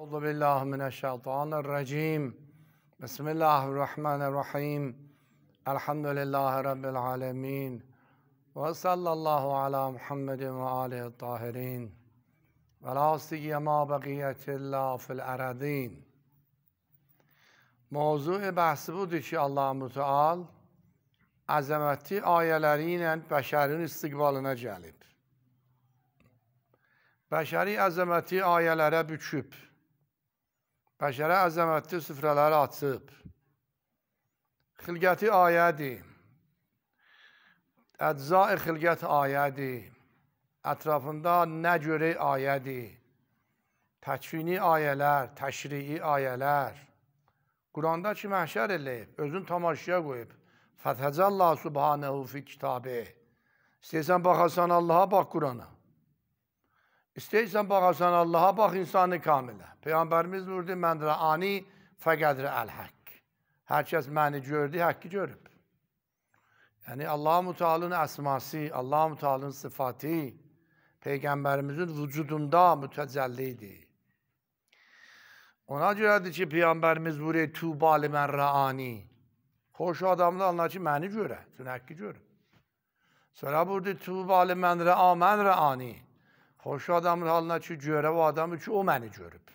أعوذ بالله من الشيطان الرجيم بسم الله الرحمن الرحيم الحمد لله رب العالمين وصلى الله على محمد وآله الطاهرين ولا سيما بقية الله في الأراضين موضوع بحث بود إن شاء الله متعال عظمتي عظمتی آیلرین بشرین استقbalına gelip. Bəşəri əzəməti ayələrə büküb. Bəşərə əzəmətli süfrələri açıb. Xilqəti ayədir. Əczai xilqət ayədir. Ətrafında nə görə ayədir. Təkvini ayələr, təşrii ayələr. Quranda ki, məhşər eləyib, özün tamaşıya qoyub. Fəthəcəllah subhanəhu fi kitabı. İstəyirsən, baxasan Allaha, bax Qurana. İstəyirsən baxasan Allaha, bax insanı kamilə. Peyğəmbərimiz buyurdu, mən rəani fəqədri əl-həqq. Hər kəs məni gördü, həqqi görüb. Yəni, Allah-u Mütealın əsması, Allah-u Mütealın sıfatı Peyğəmbərimizin vücudunda mütəcəllidir. Ona görədir ki, Peyğəmbərimiz buyuruyor, tübali mən rəani. Xoş adamda anlar ki, məni görə, tün həqqi görüb. Sonra buyurdu, tübali mən rəa, mən rəani. Rə Xoşu adamın halına ki, görə o adamı ki, o məni görüb.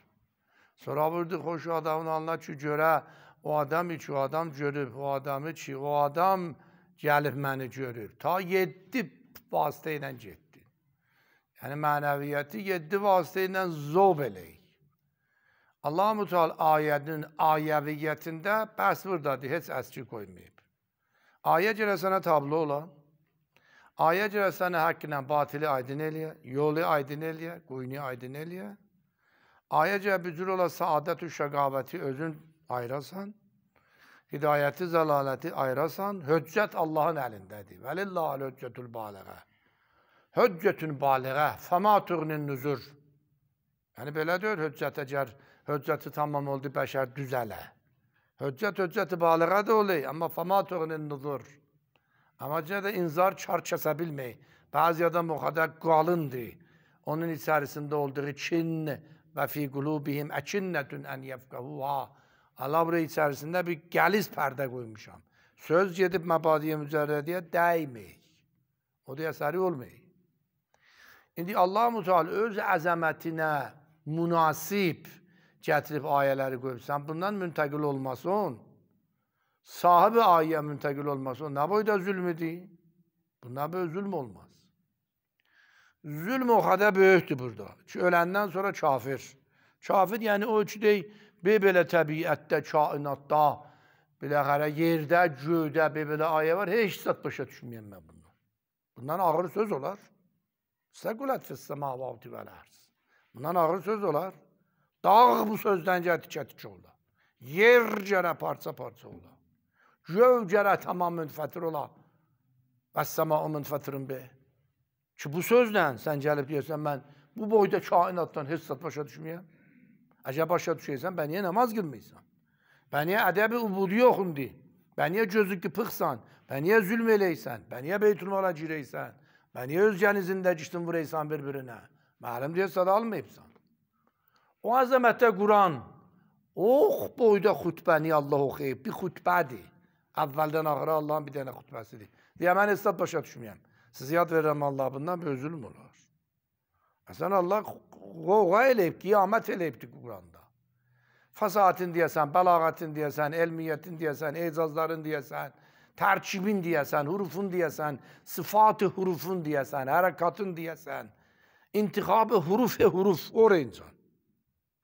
Sonra vurdu xoşu adamın halına ki, görə o adamı ki, o adam görüb, o adamı ki, o adam gəlib məni görüb. Ta yeddi vasitə ilə getdi. Yəni, mənəviyyəti yeddi vasitə ilə zov eləyik. Allah-u Teala ayənin ayəviyyətində bəs buradadır, heç əski qoymayıb. Ayə gələ sənə tablo ola, Ayecere sene hakkına batili aydın eliye, yolu aydın eliye, kuyunu aydın eliye. Ayece bücür ola saadetü şegaveti özün ayrasan. Hidayeti zelaleti ayrasan. Höccet Allah'ın elindedir. Velillahil höccetül bâlega. Höccetün bâlega. Fema tugnin nüzur. Yani böyle diyor höccet ecer. hücceti tamam oldu beşer düzele. Höccet höcceti bâlega da oluyor. Ama fema tugnin nüzür. Amacına da inzar çar kesa bilmək. Bəzi adam o qədər qalındır. Onun içərisində olduğu çin və fi qulubihim əkinnətun ən yefqahuha. Allah bura içərisində bir gəliz pərdə qoymuşam. Söz gedib məbadiyə mücərrədiyə dəyməyik. O da əsəri olmayır. İndi Allah-u Teala öz əzəmətinə münasib gətirib ayələri qoyub. Sən bundan müntəqil olmasın sahibi ayıya müntakil olması o ne boyda zulmüdür? Bu ne böyle zulm olmaz. Zulm o kadar böyükdür burada. Ki ölenden sonra kafir. Kafir yəni o ki deyil, bir belə təbiətdə, kainatda, belə qara yerdə, göydə bir belə ayə var. Heç zat başa düşməyəm mən bundan. Bundan ağır söz olar. Səqulət fissəmavati vəl ərz. Bundan ağır söz olar. Dağ bu sözdən gətik-gətik olar. Yer gərə parça-parça olar. Rövcera tamamın fatrula. Vessama omun fatrın be. Şu bu sözle sen gelip diyorsan ben bu boyda kainattan hissat başa düşmeye. Acaba başa düşeysen ben niye namaz kılmıyorsam? Ben niye edebi ubudi okum diye. Ben niye ki pıksan? Ben niye zulmeleysen? Ben niye beytun mala cireysen? Ben niye özcanizinde ciştin vureysan birbirine? Malum diye sada almayıpsan. O azamette Kur'an, oh boyda hutbeni Allah okuyup bir hutbedi. Evvelden ahire Allah'ın bir tane hutbesidir. Diye ben istat başa düşmeyeyim. Siziyat veririm Allah bundan bir üzülüm olur. E sen Allah gavga eleyip, kıyamet eleyipti Kur'an'da. Fasahatin diyesen, belagatin diyesen, elmiyetin diyesen, ecazların diyesen, tercibin diyesen, hurufun diyesen, sıfatı hurufun diyesen, harekatın diyesen, intikabı hurufe huruf, oraya insan.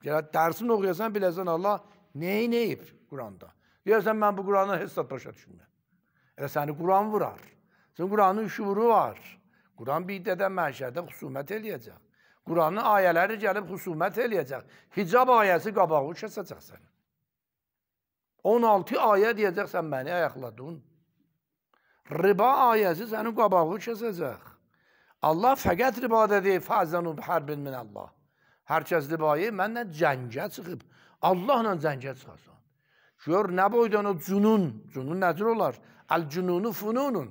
Ya dersini okuyasan bilesen Allah neyi neyip Kur'an'da. Deyərsən, mən bu Quranı heç saat başa düşünmürəm. Elə səni Quran vurar. Sən Quranın şuuru var. Quran bir dədən məhşərdə xusumət eləyəcək. Quranın ayələri gəlib xusumət eləyəcək. Hicab ayəsi qabağı kəsəcək səni. 16 ayə deyəcək sən məni ayaqladın. Riba ayəsi sənin qabağı kəsəcək. Allah fəqət riba dedi, fəzənu bihərbin min Allah. Hər kəs ribayı mənlə cəngə çıxıb. Allahla cəngə çıxarsan. Gör nə boydan o cunun, cunun nədir olar? Əl-cununu fununun.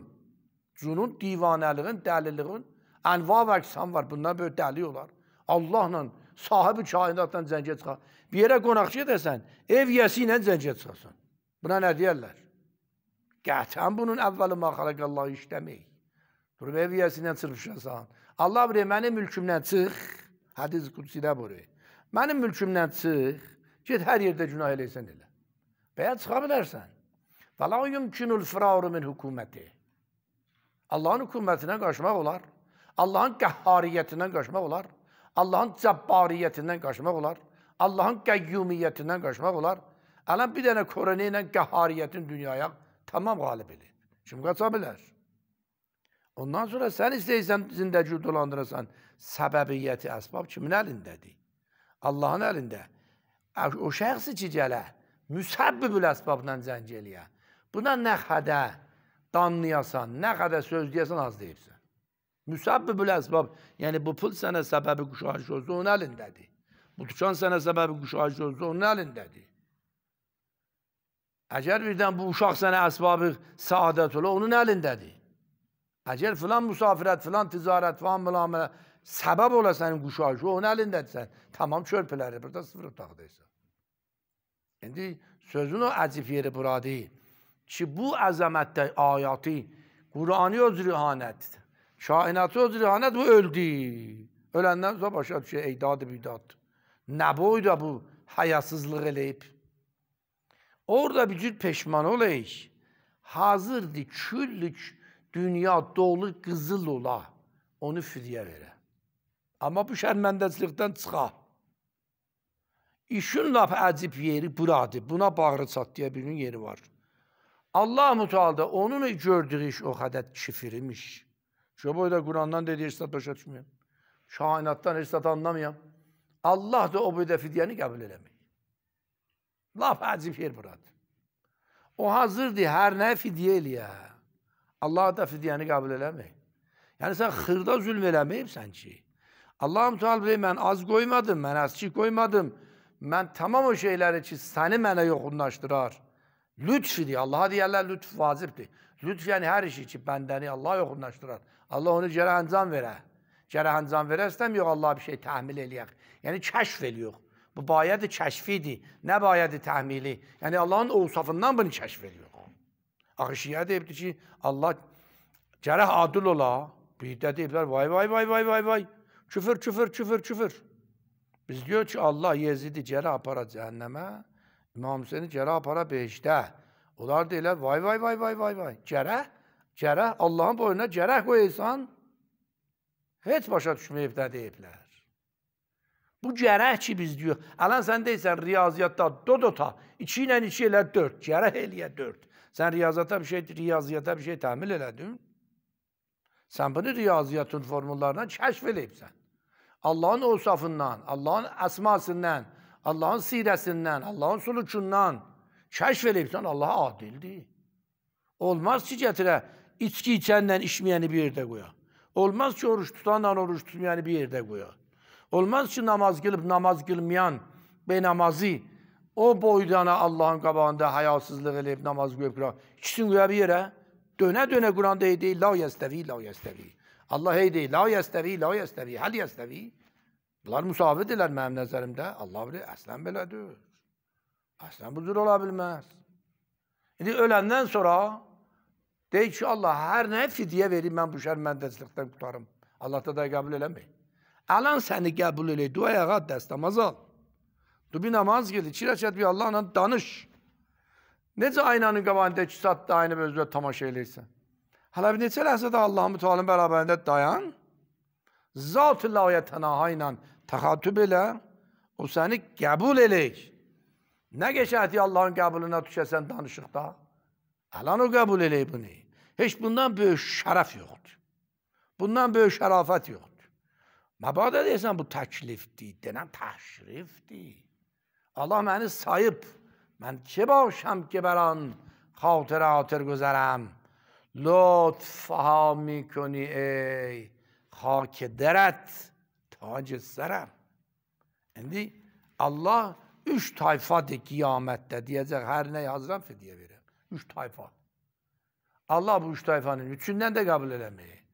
Cunun divanəliğin, dəliliğin ənva və əqsam var. Bundan böyük dəli olar. Allahla, sahibi kainatla zəngə çıxar. Bir yerə qonaqçı edəsən, ev yəsi ilə zəngə çıxarsan. Buna nə deyərlər? Qətən bunun əvvəli məxələqəllahu işləmək. Durub ev yəsi ilə çırpışasan. Allah buraya, mənim mülkümdən çıx. Hədiz qudsidə buraya. Mənim mülkümdən çıx. Get hər yerdə günah eləysən elə. Və ya çıxa bilərsən. Və la yumkinul firaru min hukuməti. Allahın hökumətindən qaçmaq olar. Allahın qəhrariyyətindən qaçmaq olar. Allahın cəbbariyyətindən qaçmaq olar. Allahın qəyyumiyyətindən qaçmaq olar. Ələn bir dənə korona ilə qəhrariyyətin dünyaya tamam qalib edir. Kim qaça bilər? Ondan sonra sən istəyirsən zindəci dolandırasan, səbəbiyyəti əsbab kimin əlindədir? Allahın əlində. O şəxsi ki gələ, müsəbbibül əsbabla zəng eləyə. Buna nə xədə danlayasan, nə xədə söz deyəsən az deyirsən. Müsəbbibül əsbab, yəni bu pul sənə səbəbi quşayış olsa onun əlindədir. Bu dükan sənə səbəbi quşayış olsa onun əlindədir. Əgər birdən bu uşaq sənə əsbabı saadət ola, onun əlindədir. Əgər filan musafirət, filan ticarət, filan mülamələ səbəb ola sənin quşayışı, onun əlindədir sən. Tamam körpələri, burada sıfır otaqdaysan. İndi sözün o əcib yeri buradır ki, bu əzəmətdə ayatı, Qurani öz rihanət, kainatı öz rihanət bu öldü. Öləndən sonra başa düşür, eydadı bidat. Nə boyda bu hayasızlıq eləyib. Orada bir cür peşman olayıq. Hazırdır küllük dünya dolu qızıl ola, onu fidyə verə. Amma bu şərməndəçilikdən çıxa. İşin laf ədib yeri buradır. Buna bağırsat diye birinin yeri var. allah mutalda Teala onun gördüğü iş o kadar çifirimiş. Şu boyda Kur'an'dan dediği istat başa düşmüyor. Şahinattan istat anlamıyor. Allah da o boyda fidyeni kabul eləmir. Laf əcib yer buradır. O hazırdır her ne fidye ya Allah da fidyeni kabul eləmir. Yani sen xırda zülm sen ki. Allah-u ben az koymadım, ben az azçı koymadım. Mən tamam o şeylər ki, səni mənə yoxunlaşdırar. Lütf idi. Allaha deyərlər lütf vacibdir. Lütf yəni hər işi ki, bəndəni Allah yoxunlaşdırar. Allah onu gərək əncam verə. Gərək əncam verəsəm, yox Allah bir şey təhmil eləyək. Yəni kəşf eləyək. Bu bayadı kəşfidir. Nə bayadı təhmili. Yəni Allahın ovsafından bunu kəşf eləyək. Axışiyə deyibdi ki, Allah gərək adil ola. Bir də deyiblər, vay vay vay vay vay vay. Küfür, küfür, küfür, küfür. Biz diyor ki, Allah Yezidi cərə apara cəhənnəmə, İmam Hüseyni cərə apara beşdə. Onlar deyilər, vay, vay, vay, vay, vay, vay. Cərəh, cərəh, Allahın boynuna cərəh qoysan, heç başa düşməyib də deyiblər. Bu gərək ki, biz diyor. Alan sən deyirsən riyaziyyatda dodota 2 ilə 2 elə 4. Gərək eləyə 4. Sən riyaziyyata bir şey, riyaziyyata bir şey təmin elədin. Sən bunu riyaziyyatın formullarından kəşf eləyibsən. Allah'ın o Allah'ın esmasından, Allah'ın siresinden, Allah'ın suluçundan keşfeleyipsen Allah'a adildi. Olmaz ki getire içki içenden içmeyeni bir yerde koya. Olmaz ki oruç tutandan oruç tutmayanı bir yerde koya. Olmaz ki namaz gelip namaz kılmayan ve namazı o boydana Allah'ın kabağında hayasızlık eleyip namaz kılıp İkisini koya bir yere. Döne döne Kur'an'da değil. La yestevi, la yestevi. Allah hey değil. La yestevi, la yestevi, hel yestevi. Bunlar musafidirler benim nəzərimdə. Allah bilir, əslən belədir. Əslən budur ola bilməz. İndi öləndən sonra deyik ki, Allah hər nəyə fidyə verir, mən bu şərməndəçilikdən qutarım. Allah da da qəbul eləmir. Əlan səni qəbul eləyir, duaya qat dəst, al. Du bir namaz gedir, iki rəçət bir Allahla danış. Necə aynanın qabağında iki saatda aynı özünə tamaşa eləyirsən? Hələ bir neçə ləhzə də Allah-u Teala'nın bərabərində dayan. Zat-ı layətənaha ilə təxatüb elə. O səni qəbul eləyik. Nə qəşəti Allahın qəbulünə düşəsən danışıqda. Əlan o qəbul eləyib bunu. Heç bundan böyük şərəf yoxdur. Bundan böyük şərafət yoxdur. Məbadə deyirsən, bu təklifdir, denən təşrifdir. Allah məni sayıb, mən ki bağşam ki bəran, xatirə hatır güzərəm. لطف ها میکنی ای خاک درت تاج سرم Şimdi Allah üç tayfadır kıyamette diyecek her ne Hazran fediye verir. Üç tayfa. Allah bu üç tayfanın üçünden de kabul edemiyor.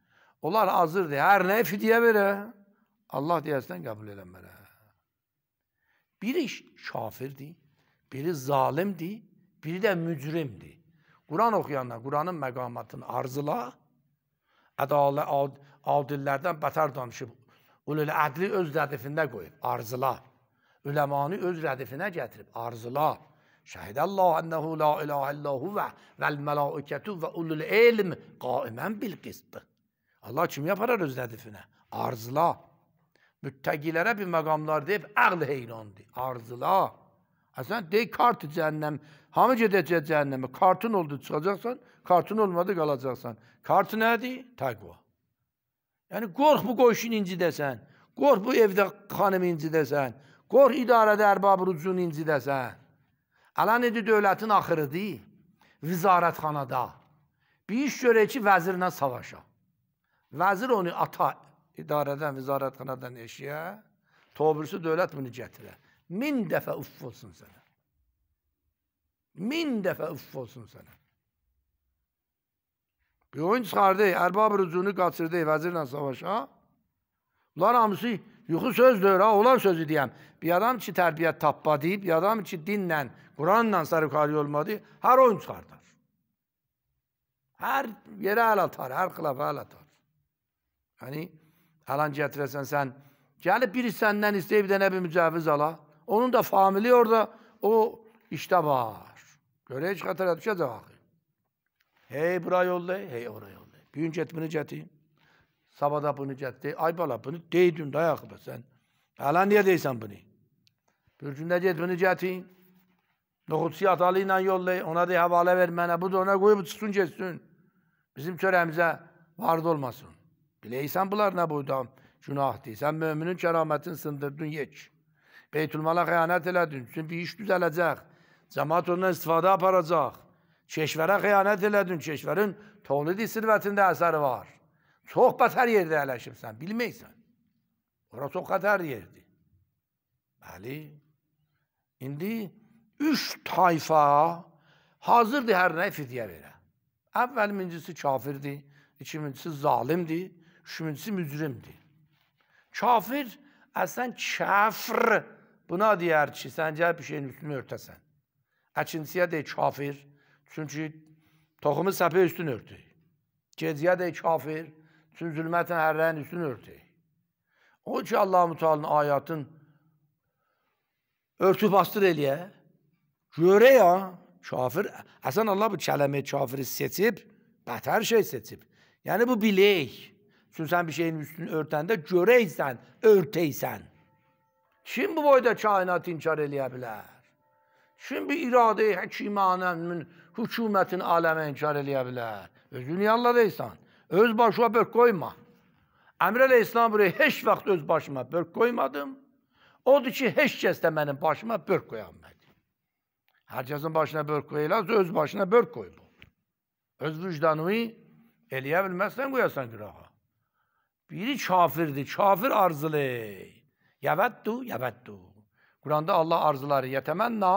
Onlar hazırdır. Her ne fidye verir. Allah diyesinden kabul edemez. Biri şafirdi, biri zalimdi, biri de mücrimdi. Quran oxuyanlar Quranın məqamatını arzula, ədalət ad, adillərdən bətər danışıb. Ulul ədli öz rədifində qoyub, arzula. Üləmanı öz rədifinə gətirib, arzula. Şəhidəllah ennəhu la ilahe illə huvə vəl mələikətü və ulul elm qaimən bil qistdir. Allah kimi aparar öz rədifinə? Arzula. Müttəqilərə bir məqamlar deyib, əql heyrandır. Arzula. Əslən, dey kartı cəhənnəm Hamı gedəcək cəhənnəmə. Kartın oldu çıxacaqsan, kartın olmadı qalacaqsan. Kartı nədir? Təqva. Yəni qorx bu qoşun incidəsən. Qorx bu evdə xanımı incidəsən. Qorx idarədə ərbab rucunu incidəsən. Ala nedir dövlətin axırı deyil. Vizarətxanada. Bir iş görək ki, vəzirlə savaşa. Vəzir onu ata idarədən, vizarətxanadan eşiyə. Tobrüsü dövlət bunu gətirə. Min dəfə uff olsun sənə. Min defa uff olsun sana. Bir oyun çıkardı, erbab rücunu qaçırdı vəzirlə savaşa. Bunlar hamısı yuxu sözdür, ha, olan sözü diyem. Bir adam ki terbiye tappa deyib, bir adam ki dinlə, Quranla sarıqari olmadı, Her oyun çıxardar. Her yere əl atar, hər xilafa əl atar. Yəni, Alan getiresen sen gelip biri senden isteyip de ne bir mücaviz ala. Onun da famili orada o işte var. Böyle hiç hatar şey atmışa Hey buraya yollay, hey oraya yollay. Gün cetmini ceti. da bunu cetti. Ay bala bunu değdin dayak be sen. Hala niye değsen bunu? Bürcünde cetmini ceti. nokutsi siyah alıyla yollay. Ona da havale vermene. Bu da ona koyup tutsun cetsin. Bizim çöremize vardı olmasın. Bileysen bunlar ne bunlarına buydam günah değil. Sen müminin kerametini sındırdın, geç. Beytülmala xəyanət elədin, Bir iş düzələcək. Cəmat ondan istifadə aparacaq. Keşvərə xəyanət elədin, keşvərin Tovlidi silvətində əsəri var. Çox bətər yerdə əyləşibsən, bilməysən. Ora çox xətər yerdir. Bəli. İndi üç tayfa hazırdır hər nəyə fidyə verə. Əvvəl mincisi kafirdir, ikincisi zalimdir, üçüncüsü mücrimdir. Kafir əslən kəfr buna deyər ki, sən gəl bir şeyin üstünü örtəsən. Əkinçiyə deyir kafir. Çünki toxumu səpə üstün örtür. Geciyə deyir kafir. Çünki zülmətlə hərrəyin üstün örtür. O ki Allah-u Teala'nın ayatın örtü bastır eləyə. Görə ya, kafir. Əsən Allah bu kələmi kafiri seçib, bətər şey seçib. Yəni bu bilək. Çünki sən bir şeyin üstünü örtəndə görəksən, örtəysən. Kim bu boyda kainatı inkar eləyə bilər? Şimdi irade-i hekimanənin hükümetin aleme inkar eləyə bilər? Öz dünyanla deyilsən. Öz başıma bök koyma. Əmr əleyhissalam buraya heç vaxt öz başıma bök koymadım. Odur ki, heç kəs də mənim başıma bök qoyanmadı. Hər kəsin başına bök qoyulaz, öz başına bök qoy bu. Öz vicdanını eləyə bilməzsən qoyasan qırağa. Biri kafirdir, kafir arzılı. Yəvəddu, yəvəddu. Kuranda Allah arzuları yetəmənna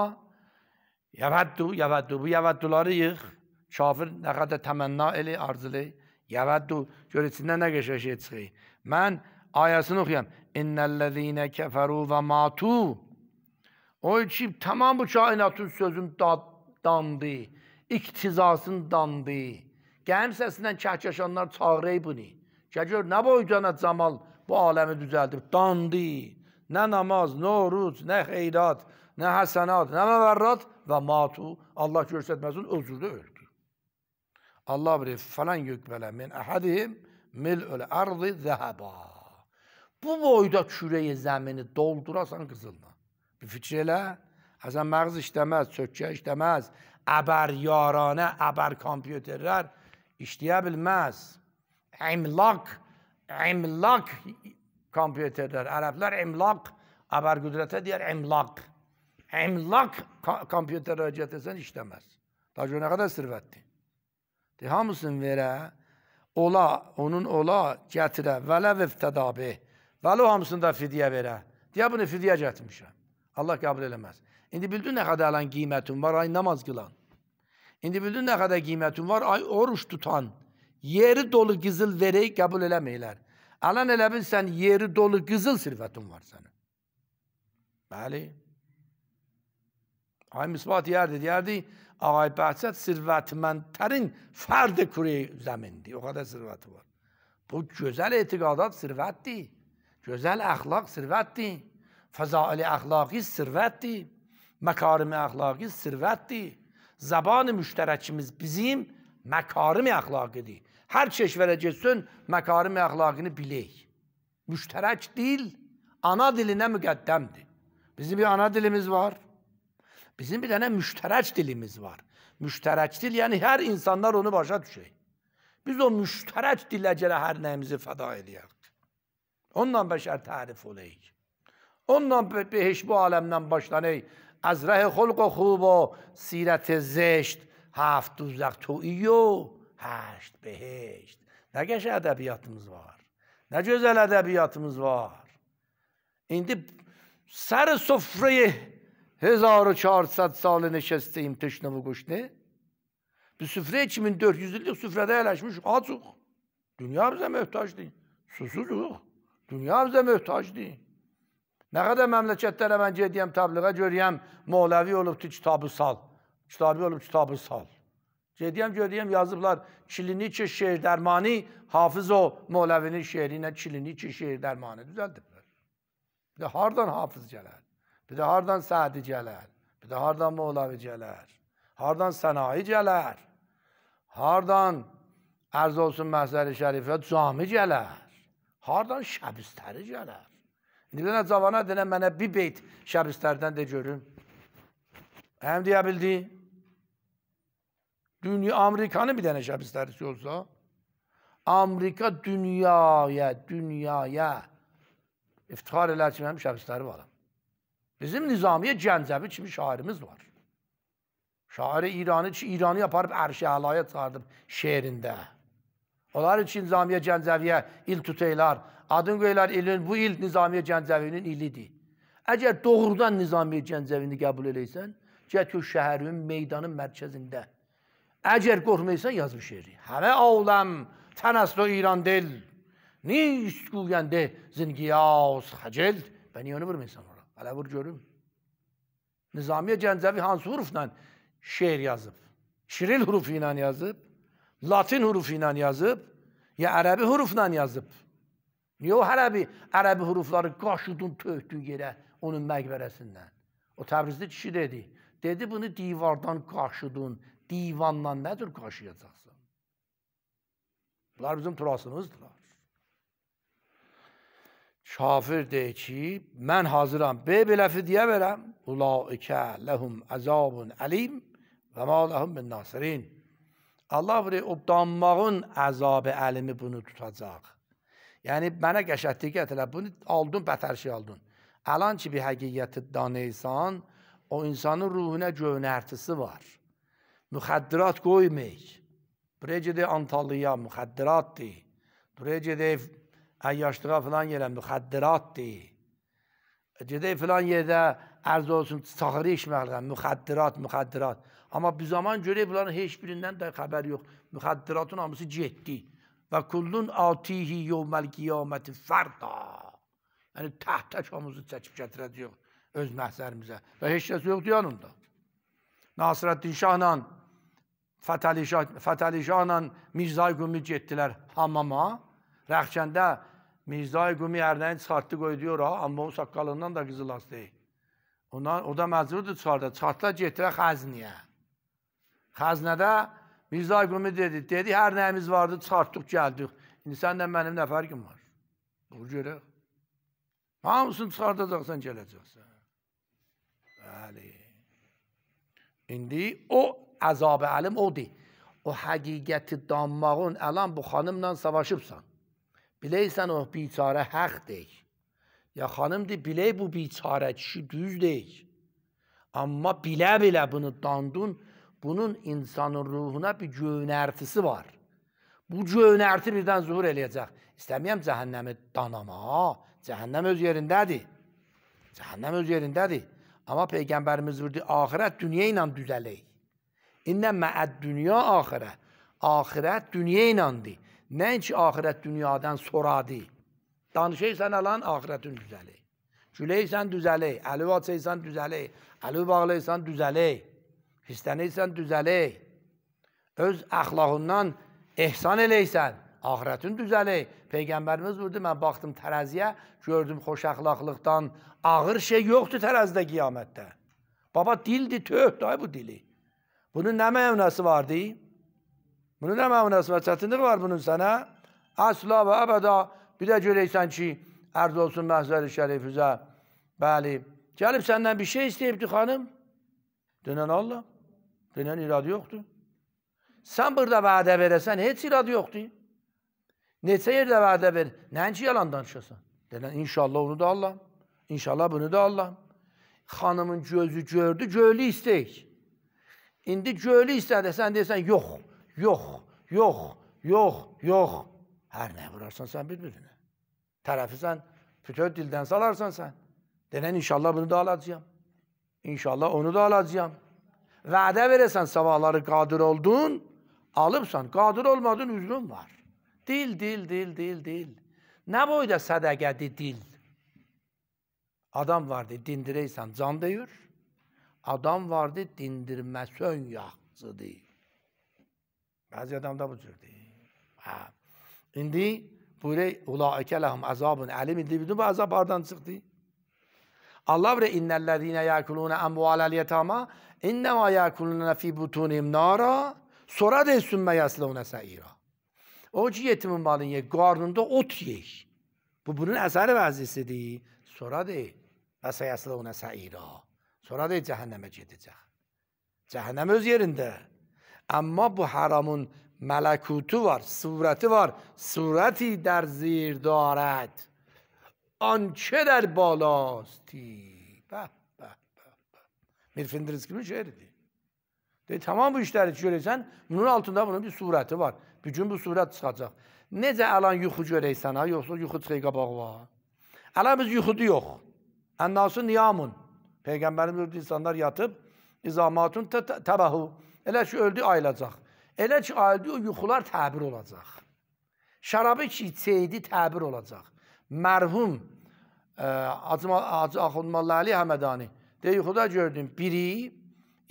Yəvəddu, yəvəddu, bu yəvədduları yığ. Kafir nə qədər təmənna eli, arzılı. Yəvəddu, gör içindən nə qəşə şey çıxır. Mən ayəsini oxuyam. İnnəl-ləzīnə kəfəru və matu. O ki, tamam bu kainatın sözün dad, dandı, iktizasın dandı. Qəm səsindən kəhkəşanlar çağırır bunu. Gəcör, nə boydana camal bu aləmi düzəldib, dandı. Nə namaz, nə oruc, nə xeyrat, Ne hasenat, ne meverrat ve matu. Allah görsetmesin özür de öldü. Allah bir falan yükbele min ahadihim öle ardı zeheba. Bu boyda küreyi zemini doldurasan kızılma. Bir fikrele. Hasan mağız işlemez, sökçe işlemez. Abar yarane, abar kompüterler işleyebilmez. İmlak, imlak kompüterler. Araplar imlak, abar güdrete diğer imlak emlak kompüter hareket etsen işlemez. Daha ne kadar sirvetti. De hamısın vere, ola, onun ola, getire, vele viftedabi. Vele hamısını da fidye vere. Diye bunu fidye getmişim. Allah kabul eləməz. İndi bildin nə qədər lan qiymətin var, ay namaz qılan. İndi bildin nə qədər qiymətin var, ay oruç tutan. Yeri dolu qızıl verək qəbul eləməyirlər. Alan elə bilsən yeri dolu qızıl sirvətin var sənin. Bəli. آقای مصباح دیاردی دیاردی آقای بحثت sirvetmendlerin ferdi kure zemindi. O kadar sirveti var. Bu güzel etikadat sirvettir. Güzel ahlak sirvettir. Fezaili ahlaki sirvettir. Mekarimi ahlaki sirvettir. Zabanı müşterekimiz bizim mekarimi ahlakidir. Her çeşit vereceksin mekarimi ahlakını bileyim. Müşterek dil ana diline müqəddəmdir. Bizim bir ana dilimiz var. Bizim bir tane müşterek dilimiz var. Müşterek dil yani her insanlar onu başa düşey. Biz o müşterek her neyimizi feda ediyoruz. Ondan beşer Onunla olayık. Ondan oləyik. Onunla hiç bu alemden başlanay. Az rahi hulku hubu, sireti و haft زشت هفت دوزخ تویی و هشت بهشت نگش var. Ne güzel edebiyatımız var. İndi sarı sofrayı هزار و چهارصد سال نشسته ایم تشنه و گشنه به süfre için 1400 yıllık süfrede yerleşmiş açık. Dünya bize möhtaç değil. Susuzuk. Dünya bize möhtaç değil. Ne kadar memleketlere ben gediyem təbliğe görüyem Molevi olub kitabı sal. Kitabı olub kitabı sal. Gediyem görüyem yazıblar Çiliniçe şehir dermanı Hafız o Molevinin şehrine Çiliniçe şehir dermanı düzeldirler. De hardan hafız gələr? Bir de hardan saati gelir, Bir de hardan moğlavi gelir, Hardan sanayi gelir, Hardan arz olsun məhzəri şərifə cami celer. Hardan şəbistəri gelir. İndi bir dənə cavana denə mənə bir beyt şəbistərdən de görün. Hem deyə bildi. Dünya Amerika'nın bir dənə şəbistərisi olsa, Amerika dünyaya, dünyaya iftihar eləyir ki, mənim şəbistəri var. Bizim Nizamiye Cenzevi için bir şairimiz var. Şairi İran'ı İran'ı yaparıp Erşehala'ya sardım şehrinde. Onlar için Nizamiye Cenzeviye il tuteylar. Adın göyler ilin bu il Nizamiye Cenzevinin ilidir. Eğer doğrudan Nizamiye Cenzevini kabul eleysen, Cetü şehrin meydanın merkezinde. Eğer korkmaysan yaz bir şiiri. Heme oğlam tenaslı İran değil. Niş güyen de zingiyaus hacel. Ben yönü bir insan Hələ vur görüm. Nizamiyə Gəncəvi hansı hurufla şeir yazıb? Şiril hurufu ilə yazıb, Latin hurufu ilə yazıb, ya ərəbi hurufla yazıb? Niyə o hərəbi, ərəbi hurufları qaşıdın, töhdün yerə onun məqbərəsindən? O Təbrizli kişi dedi, dedi bunu divardan qaşıdın, divandan nədir qaşıyacaqsan? Bunlar bizim turasımızdılar kafir deyir ki, mən hazıram, B belə fidyə verəm, ulaikə ləhum əzabun əlim və ma ləhum min nasirin. Allah buyuruyor, o dammağın əzabı əlimi bunu tutacaq. Yəni, mənə qəşətlik etələ, bunu aldın, bətər şey aldın. Əlan ki, bir həqiyyəti danıysan, o insanın ruhuna gövnərtisi var. Müxəddirat qoymayıq. Buraya gedək Antalya, müxəddiratdır. Buraya gedək ayyaşlığa falan gelen mühaddirat değil. Dedi falan yerde arz olsun sahırı içmekler, mühaddirat, mühaddirat. Ama bir zaman göre bunların hiçbirinden de haber yok. Mühaddiratın hamısı ciddi. Ve kullun atihi yevmel kıyameti farda. Yani tahta çoğumuzu seçip getirəcəyik öz məhzərimizə. Və heç yok yoxdur yanında. Nasirəddin Şahla, Fətəli Şah, Fətəli Şahla Mirzay Qumi getdilər hamama. Rəxçəndə Mirzay Qumi ərnəyini çıxartdı, qoydu ora, amma onun saqqalından da qızıl az deyil. Ondan, o da məcburdur çıxarda. Çıxartdılar, getirə xəzniyə. Xəznədə Mirzay Qumi dedi, dedi, hər nəyimiz vardı, çıxartdıq, gəldik. İndi səndən mənim nə fərqim var? Dur görək. Hamısını çıxardacaqsan, gələcəksən. Bəli. İndi o əzab-ı əlim odur. O həqiqəti danmağın əlan bu xanımla savaşıbsan. Biləysən o biçarə haqq deyik. Ya xanım deyir, bilək bu biçarə kişi düz deyik. Amma bilə-bilə bunu dandun, bunun insanın ruhuna bir gövnərtisi var. Bu gövnərti birdən zuhur eləyəcək. İstəməyəm cəhənnəmi danama, cəhənnəm öz yerindədir. Cəhənnəm öz yerindədir. Amma Peyğəmbərimiz buyurdu, axirət dünya ilə düzələk. İnnə məəd dünya axirə. Axirət dünya iləndir. Nəinki axirət dünyadan soradi. Danışırsan alan axirətin düzəli. Güləysən düzəli, əli açırsan düzəli, əli bağlayırsan düzəli, hisslənirsən düzəli. Öz əxlaqından ehsan eləyirsən, axirətin düzəli. Peyğəmbərimiz buyurdu, mən baxdım tərəziyə, gördüm xoş əxlaqlıqdan ağır şey yoxdur tərəzidə qiyamətdə. Baba dildir, töhdür bu dili. Bunun nə mənası var deyim? Bunun ne mənası var? Çətinlik var bunun sana. Asla və əbəda bir də görəksən ki, ərz olsun məhzəli şərifizə. Bəli. Gəlib səndən bir şey istəyibdi hanım? Dönən Allah. Dönən iradə yoxdur. Sən burada vədə verəsən, heç iradə yoxdur. Neçə yerdə vədə ver. Nəinki yalan danışasan. Dönən inşallah onu da Allah. İnşallah bunu da Allah. Hanımın gözü gördü, gölü istəyik. İndi gölü istədi, sən yok. yox. yox, yox, yox, yox. Hər nə vurarsan sən bir-birinə. Tərəfi sən bütöv dildən salarsan sən. Denən inşallah bunu da alacağam. İnşallah onu da alacağam. Vədə verəsən sabahları qadir oldun, alıbsan. Qadir olmadın üzrün var. Dil, dil, dil, dil, dil. Nə boyda sədəqədi dil? Adam vardı, dindirəysən can deyir. Adam vardı, dindirməsən yaxşı deyir. بعضی آدم دا بزرگی ha endi böyle ulaike lehum azabun alim endi bütün bu azap hardan çıktı Allah bre innellezine yakuluna amwalal yetama innema yakuluna fi butunihim nara sonra de sümme yasluna saira o ki yetimin malını ye karnında ot ye bu bunun əsəri vəzifəsidir sonra de və yasluna saira sonra de cəhənnəmə gedəcək cəhənnəm öz yerində اما bu haramın ملکوتو var صورتی var صورتی در زیر دارد آنچه در بالاستی به به به Mirfendirski'nin şehridir. De, tamam bu işləri görürsən, bunun altında bunun bir surəti var. Bir gün bu surət çıxacaq. Necə alan yuxu görəysən ha, yoxsa yuxu çıxır qabağa. Alan biz yuxudu yox. Ənnasu niyamun. Peyğəmbərimiz insanlar yatıb izamatun təbəhu. Elə ki, öldü, ayılacaq. Elə ki, ayıldı, o yuxular təbir olacaq. Şarabı ki, içsəydi, təbir olacaq. Mərhum ə, e, Hacı Axundmallalı Həmədani deyə yuxuda gördüm, biri,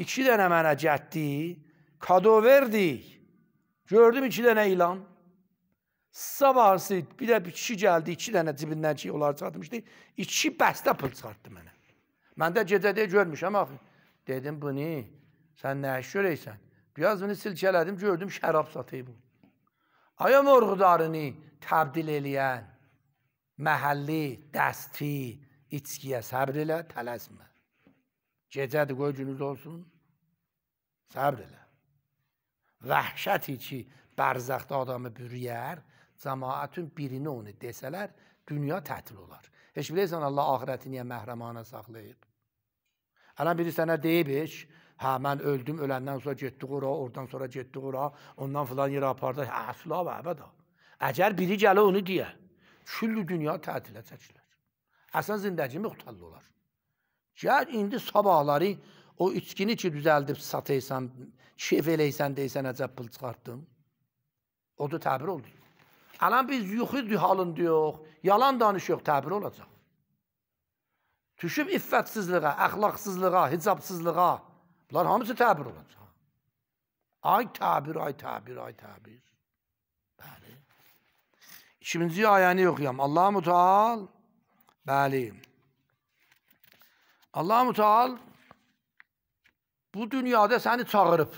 iki dənə mənə gətdi, kado verdi. Gördüm iki dənə ilan. Sabahsı bir də bir kişi gəldi, iki dənə cibindən ki, onları çatmışdı. İki bəstə pul çıxartdı mənə. Mən də gecədə görmüşəm axı. Dedim, bu ne? Sən nə iş görəysən? Piyazını silkələdim, gördüm şərab satıb. Aya morğudarını təbdil eləyən məhəlli, dəsti, içkiyə səbr elə, tələsmə. Gecədir, qoy günüz olsun, səbr elə. Vəhşəti ki, bərzaxda adamı bürüyər, cəmaatın birini onu desələr, dünya tətil olar. Heç bilirsən, Allah ahirəti niyə məhrəmana saxlayıb? Ələn hə biri sənə deyib heç, Hə, mən öldüm, öləndən sonra getdik ora, oradan sonra getdik ora, ondan filan yerə apardı. Hə, əsla və əbəda. Əgər biri gələ onu deyə, küllü dünya tətilə çəkilər. Əsən zindəcimi qutallı olar. Gəl indi sabahları o içkini ki düzəldib sataysan, keyf eləysən deysən əcəb pul çıxartdım. O da təbir oldu. Alan biz yuxu halında yox, yalan danışıq təbir olacaq. Düşüb iffətsizliyə, əxlaqsızlığa, hicabsızlığa, Bunlar hamısı təbir olacaq. Ay təbir, ay təbir, ay təbir. Bəli. İkinci ayəni oxuyam. Allah Müteal. Bəli. Allah Müteal bu dünyada səni çağırıb.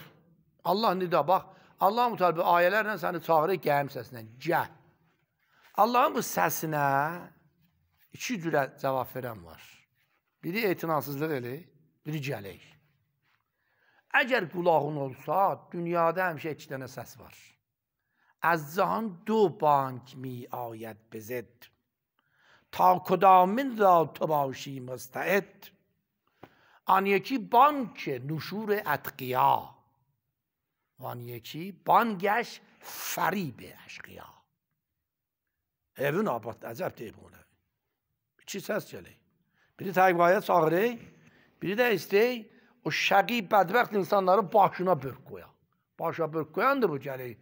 Allah nida bax. Allah Müteal bu ayələrlə səni çağırır qəm səsinə. Gəl. Allahın bu səsinə iki cürə cavab verən var. Biri etinasızlıq elə, biri gələk. اگر گلاغون اولسا دنیاده همشه ایک دنه سس وار از جهان دو بانک می آید بزد تا کدامین را تو باشی مستعد آن یکی بانک نشور اتقیا آن یکی بانگش فریب اشقیا هرون آباد عجب بوده چی سس جلی بیری تایبایت ساغره بیری ده استی o şəqi bədbəxt insanların başına börk qoya. Başa börk qoyandır bu gəlir.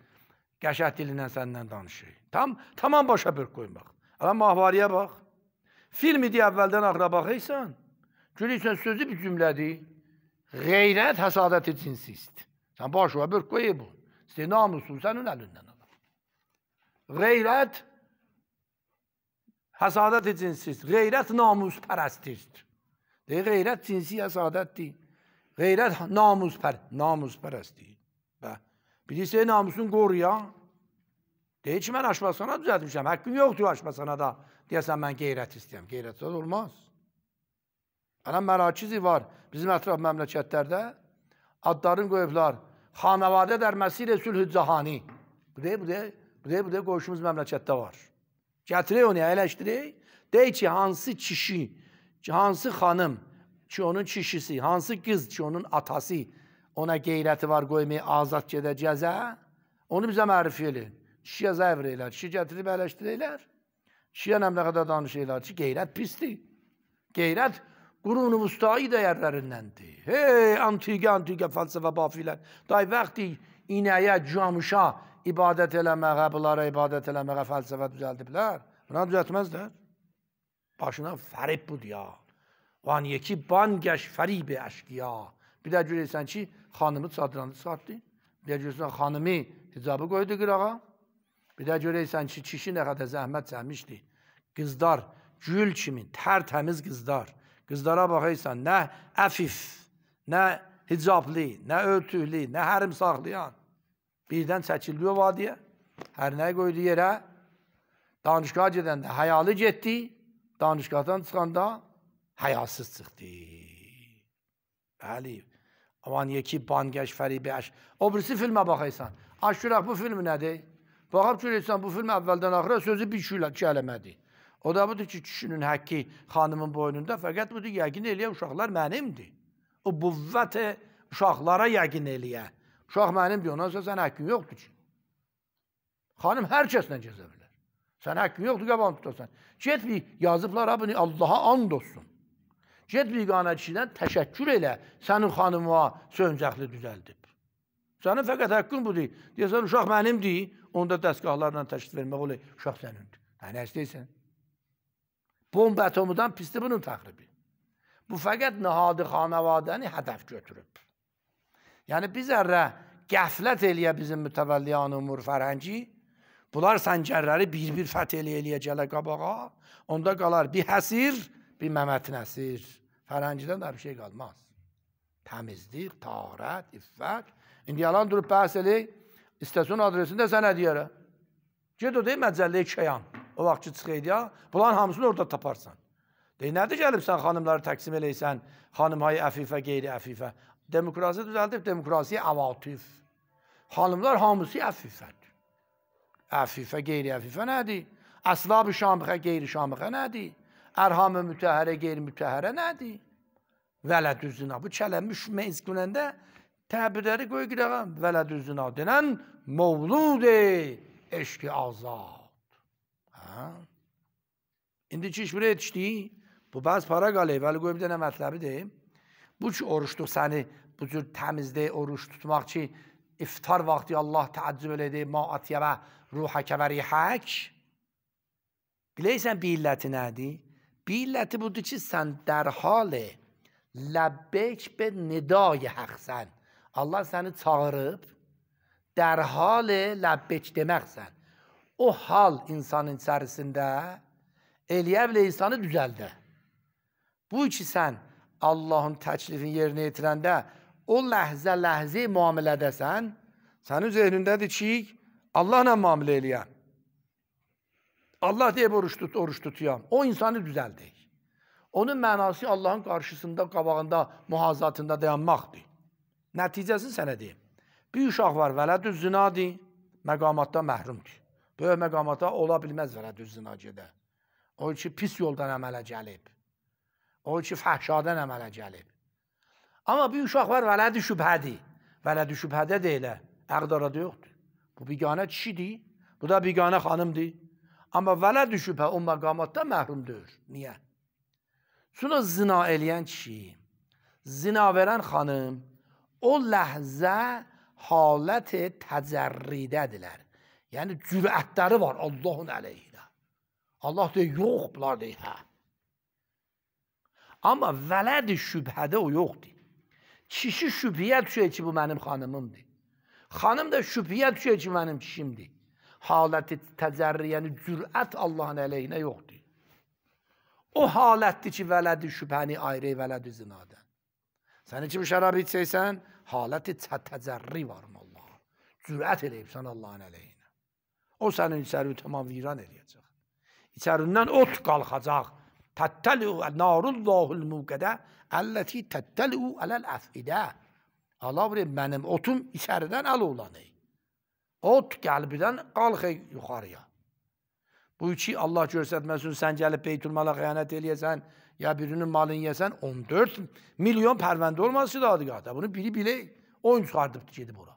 Qəşəh dilindən səndən danışır. Tam, tamam başa börk qoymaq. Adam mahvariyə bax. Film idi əvvəldən axıra baxırsan. Gülürsən sözü bir cümlədir. Qeyrət həsadəti cinsist. Sən başa börk qoy bu. Sən namusun sənin əlindən alır. Qeyrət həsadəti cinsist. Qeyrət namus pərəstir. Deyir, qeyrət cinsi həsadətdir. Qeyrət namuspər, namuspərəstdir. Bə. Bilirsə namusun qoru ya. Deyir ki, mən aşpazxana düzəltmişəm. Haqqım yoxdur aşpazxanada. Deyəsən mən qeyrət istəyirəm. Qeyrətsiz olmaz. Ana mərakizi var bizim ətraf məmləkətlərdə. Adların qoyublar. Xanavadə dərməsi ilə sülhü cahani. Bu deyir, bu deyir, bu deyir, bu deyir, qonşumuz məmləkətdə var. Gətirək onu, əyləşdirək. Deyir ki, hansı kişi, hansı xanım ki, onun kişisi, hansı qız ki, onun atası ona qeyrəti var qoymaya azad gedə cəzə, hə? onu bizə mərif eləyin. Kişiyə zəvr eylər, kişi gətirib ələşdirəylər. Kişiyə nə qədər danışırlar ki, qeyrət pisdir. Qeyrət qurunu vustai dəyərlərindəndir. Hey, antiqə, antiqə fəlsəfə bafilər. Day vaxti inəyə, camışa ibadət eləməyə, bunlara ibadət eləməyə fəlsəfə düzəldiblər. Buna düzəltməzlər. Başına fərib budur ya. آن یکی بانگش فریب اشقیا bir də görürsən ki, xanımı çadıranda satdı. Bir də görürsən xanımı hicabı qoydu qırağa. Bir də görürsən ki, kişi nə qədər zəhmət çəkmişdi. Qızlar gül kimi, tərtəmiz qızlar. Qızlara baxırsan, nə əfif, nə hicablı, nə örtüklü, nə hərim saxlayan. Birdən çəkildi o vadiyə. Hər nəyi qoydu yerə. Danışqaha gedəndə həyalı getdi. Danışqahdan çıxanda həyasız çıxdı. Bəli. Avan yeki bangeş fəribəş. O birisi filmə baxaysan. Aşuraq bu film nədir? Baxıb görürsən bu film əvvəldən axıra sözü bir şülə kələmədir. O da budur ki, kişinin haqqı xanımın boynunda, fəqət budur yəqin eləyə uşaqlar mənimdir. O qüvvət uşaqlara yəqin eləyə. Uşaq mənimdir, ondan sonra sən haqqın yoxdur ki. Xanım hər kəslə gəzə bilər. Sən haqqın yoxdur, qaban tutasan. Get bir yazıblar, abini Allaha and olsun. Get biganə kişidən təşəkkür elə, sənin xanıma söncəxli düzəldib. Sənin fəqət haqqın budur. Deyəsən, uşaq mənimdir, onda dəstgahlarla təşkil vermək olay, uşaq sənindir. Hə, nə istəyirsən? Bomba atomundan pisdir bunun təxribi. Bu fəqət nahadı xanavadəni hədəf götürüb. Yəni, bir zərrə qəflət eləyə bizim mütəvəlliyan umur fərhəngi, bunlar səncərləri bir-bir fəth eləyə eləyəcələ qabağa, onda qalar bir həsir, bir Məmət Nəsir. Fərəncidən də bir şey qalmaz. Təmizlik, taharət, iffət. İndi yalan durub bəhs eləyək, istəsun adresində sənə deyərə. Ged o deyək məcəlləyə kəyan. O vaxt ki, çıxıydı ya, bunların hamısını orada taparsan. Deyək, nədir gəlibsən xanımları təqsim eləysən, xanım hayı əfifə, qeyri-əfifə. Demokrasi düzəldib, demokrasiya əvatif. Xanımlar hamısı əfifədir. Əfifə, qeyri-əfifə nədir? Əslab-ı şamıxə, qeyri-şamıxə nədir? Ərhamı mütəhərə, qeyri-mütəhərə nədir? Vələdüzzina. Bu kələmi şüməyiz günəndə təbirləri qoy qirəqəm. Vələdüzzina denən movludi eşki azad. Hə? İndi çişmirə yetişdiyi, bu bəz para qalib, əli qoy bir dənə mətləbidir. Bu ki, oruçluq səni bu cür təmizdə oruç tutmaq ki, iftar vaxtı Allah təəccüb elədi, ma atyəbə ruhə kəvərihək. Biləysən bir illəti nədir? به علت بود چیستن در حال لبک به ندای حقسن Allah səni çağırıb, dərhal ləbbək deməksən. O hal insanın içərisində eləyə bilə insanı düzəldə. Bu ki, sən Allahın təklifini yerinə yetirəndə o ləhzə-ləhzi müamilədəsən, sənin zehnindədir ki, Allahla müamilə eləyəm. Allah deyib oruç tut, oruç tutuyam. O insanı düzəldək. Onun mənası Allahın qarşısında, qabağında, mühazatında dayanmaqdır. Nəticəsini sənə deyim. Bir uşaq var, vələdü zinadır, məqamatda məhrumdur. Böyük məqamata ola bilməz vələdü zina gedə. O ki, pis yoldan əmələ gəlib. O ki, fəhşadan əmələ gəlib. Amma bir uşaq var, vələdü şübhədir. Vələdü şübhədə deyilə, əqdarada yoxdur. Bu biganə kişidir, bu da biganə xanımdır. Amma vələd-i şübhə o məqamatdan məhrumdur. Niyə? Sonra zina eləyən kişi, zina verən xanım o ləhzə haləti təcərridədirlər. Yəni cürətləri var Allahın əleyhinə. Allah deyir, yox, bunlar deyir, hə. Amma vələd-i şübhədə o yoxdur. Kişi şübhəyə düşür ki, bu mənim xanımımdır. Xanım da şübhəyə düşür ki, mənim kişimdir haləti təcərriyəni cürət Allahın əleyhinə yoxdur. O halətdir ki, vələdi şübhəni ayrı vələdi zinadən. Sən içim şərab içsəysən, haləti təcərri var Allah. Cürət eləyibsən Allahın əleyhinə. O sənin içərini tamam viran eləyəcək. İçərindən ot qalxacaq. Tətəlu narullahul muqədə əlləti tətəlu ələl əfidə. Allah bilir, mənim otum içəridən əl olanı. Od qəlbidən qalxey yuxarıya. Bu üçü Allah görsətməsin, sən gəlib Beytülmala xəyanət eləyəsən, ya birinin malını yəsən, 14 milyon pərvəndə olmaz sidadiqata. Bunu biri bilə oyun çıxardıbdır gedib ora.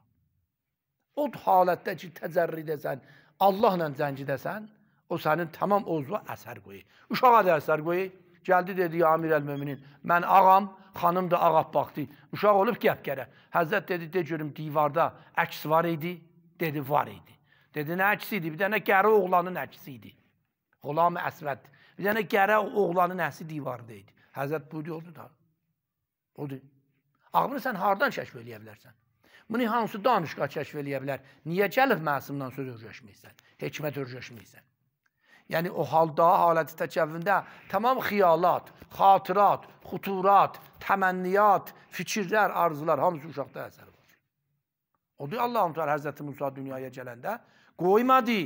O halətdə ki, təzərri desən, Allahla zəngi desən, o sənin tamam ozuğa əsər qoyur. Uşağa da əsər qoyur. Gəldi dedi, ya amir əl-möminin, mən ağam, xanım da ağabbaqdı. Uşaq olub gəpgərə. Həzrət dedi, de görüm, divarda əks var idi. Dedi, var idi. Dedi, nə əkisi idi? Bir dənə qərə oğlanın əkisi idi. Qulam Əsvəd. Bir dənə qərə oğlanın əsi divarda idi. Həzrət buyurdu da. Odur. Ağlını sən hardan kəşf eləyə bilərsən? Bunu hansı danışqa kəşf eləyə bilər? Niyə gəlib məsumdan söz öyrəşməyirsən? Hekmət öyrəşməyirsən? Yəni o halda, haləti təkəvvündə tamam xiyalat, xatirat, xuturat, təmənniyat, fikirlər, arzular hamısı uşaqda əsər O diyor Allahu Teala Hazreti Musa dünyaya gələndə qoymadı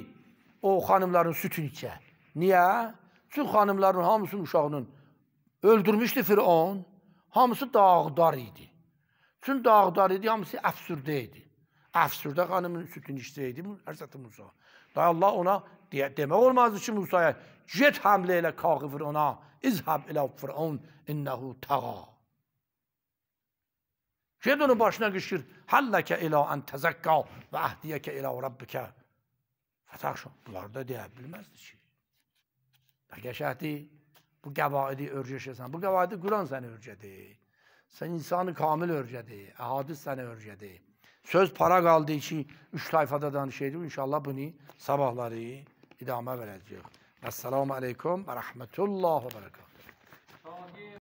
o xanımların sütünü içə. Niyə? Çünki xanımların hamısının uşağının öldürmüşdü Firon. Hamısı dağdar idi. Bütün dağdar idi, hamısı əfsürdə idi. Əfsürdə xanımın sütünü içsəydi Hazreti Musa. Da Allah ona deyə, demək olmazdı ki, Musaya get həmlə elə Kağ Firona, izhab ilə Firon innehu tağa. Şeytanı başına güçür. Hallake ila an tezekka ve ahdiyeke ila rabbike. şu, Bunlar da bilmezdi şey. Belki şahdi bu qəvaidi örcəşəsən. Bu qəvaidi Kur'an səni örcədir. sen insanı kamil örcədir. Ahadis səni örcədir. Söz para qaldı ki, üç sayfada danışaydım. İnşallah bunu sabahları idame verəcəyik. Əssalamu aleykum və rəhmətullah və bərəkatuhu.